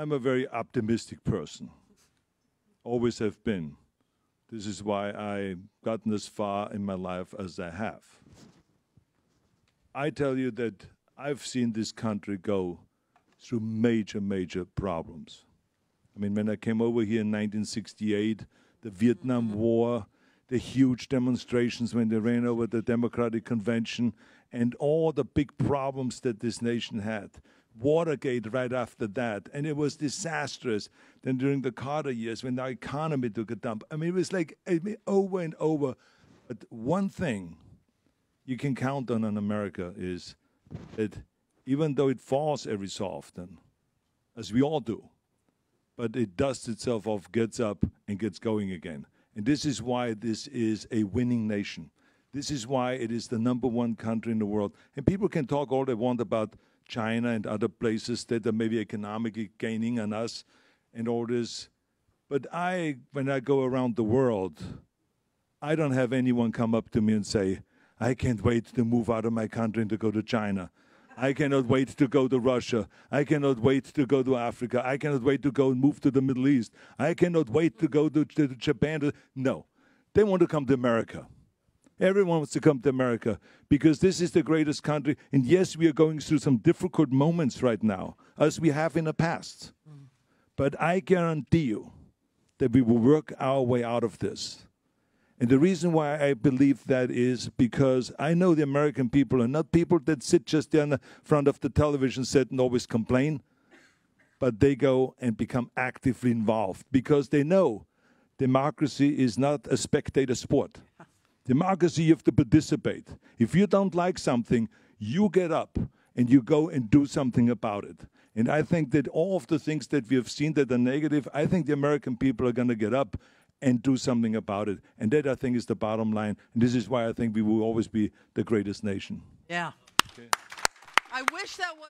I'm a very optimistic person, always have been. This is why I've gotten as far in my life as I have. I tell you that I've seen this country go through major, major problems. I mean, when I came over here in 1968, the Vietnam mm-hmm. War, the huge demonstrations when they ran over the Democratic Convention, and all the big problems that this nation had. Watergate right after that, and it was disastrous. Then during the Carter years, when the economy took a dump, I mean, it was like mean, over and over. But one thing you can count on in America is that even though it falls every so often, as we all do, but it dusts itself off, gets up, and gets going again. And this is why this is a winning nation. This is why it is the number one country in the world. And people can talk all they want about China and other places that are maybe economically gaining on us and all this. But I, when I go around the world, I don't have anyone come up to me and say, I can't wait to move out of my country and to go to China. I cannot wait to go to Russia. I cannot wait to go to Africa. I cannot wait to go and move to the Middle East. I cannot wait to go to, to, to Japan. No. They want to come to America. Everyone wants to come to America because this is the greatest country. And yes, we are going through some difficult moments right now, as we have in the past. Mm. But I guarantee you that we will work our way out of this. And the reason why I believe that is because I know the American people are not people that sit just there in the front of the television set and always complain, but they go and become actively involved because they know democracy is not a spectator sport. Democracy, you have to participate. If you don't like something, you get up and you go and do something about it. And I think that all of the things that we have seen that are negative, I think the American people are going to get up and do something about it. And that, I think, is the bottom line. And this is why I think we will always be the greatest nation. Yeah. Okay. I wish that was.